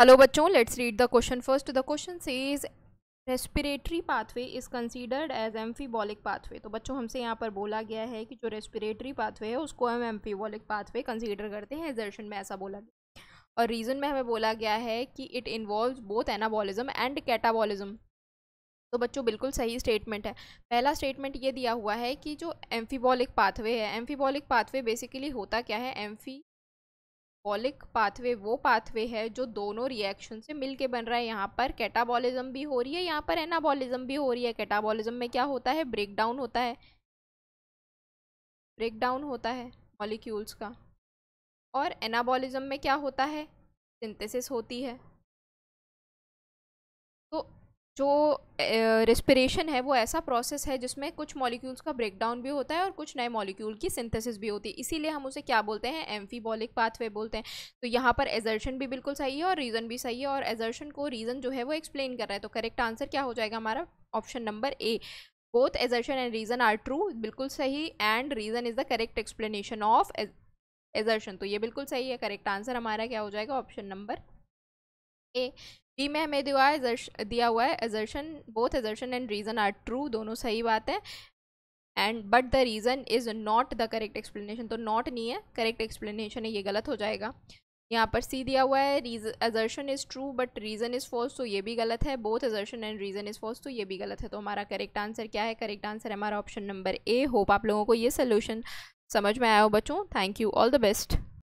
hello बच्चों let's read the question first the question says respiratory pathway is considered as amphibolic pathway तो बच्चों हमसे यहाँ पर बोला गया है कि जो रेस्पिरेटरी पाथवे है उसको हम एम्फीबॉलिक पाथवे कंसीडर करते हैं एजर्शन में ऐसा बोला गया और रीज़न में हमें बोला गया है कि it involve both anabolism and catabolism तो बच्चों बिल्कुल सही स्टेटमेंट है पहला स्टेटमेंट ये दिया हुआ है कि जो एम्फीबॉलिक पाथवे है एम्फीबॉलिक पाथवे बेसिकली होता क्या है एम्फी कैटाबॉलिक पाथवे वो पाथवे है जो दोनों रिएक्शन से मिलके बन रहा है यहाँ पर कैटाबॉलिज्म भी हो रही है यहाँ पर एनाबॉलिज्म भी हो रही है कैटाबॉलिज्म में क्या होता है ब्रेकडाउन होता है ब्रेक डाउन होता है मॉलिक्यूल्स का और एनाबॉलिज्म में क्या होता है सिंथेसिस होती है जो रेस्पिरेशन है वो ऐसा प्रोसेस है जिसमें कुछ मॉलिक्यूल्स का ब्रेकडाउन भी होता है और कुछ नए मॉलिक्यूल की सिंथेसिस भी होती है इसीलिए हम उसे क्या बोलते हैं एम्फीबॉलिक पाथवे बोलते हैं तो यहाँ पर एजर्शन भी बिल्कुल सही है और रीज़न भी सही है और एजर्शन को रीज़न जो है वो एक्सप्लेन कर रहा है तो करेक्ट आंसर क्या हो जाएगा हमारा option number A both assertion and reason are true बिल्कुल सही and reason is the correct explanation of assertion तो ये बिल्कुल सही है करेक्ट आंसर हमारा क्या हो जाएगा ऑप्शन नंबर ए डी में हमें दिया है दिया हुआ है assertion both assertion and reason are true दोनों सही बात है and but the reason is not the correct explanation तो नॉट नहीं है करेक्ट एक्सप्लेनेशन है ये गलत हो जाएगा यहाँ पर सी दिया हुआ है assertion is true but reason is false तो ये भी गलत है both assertion and reason is false तो ये भी गलत है तो हमारा करेक्ट आंसर क्या है करेक्ट आंसर हमारा ऑप्शन नंबर ए होप आप लोगों को ये सोल्यूशन समझ में आया हो बच्चों thank you all the best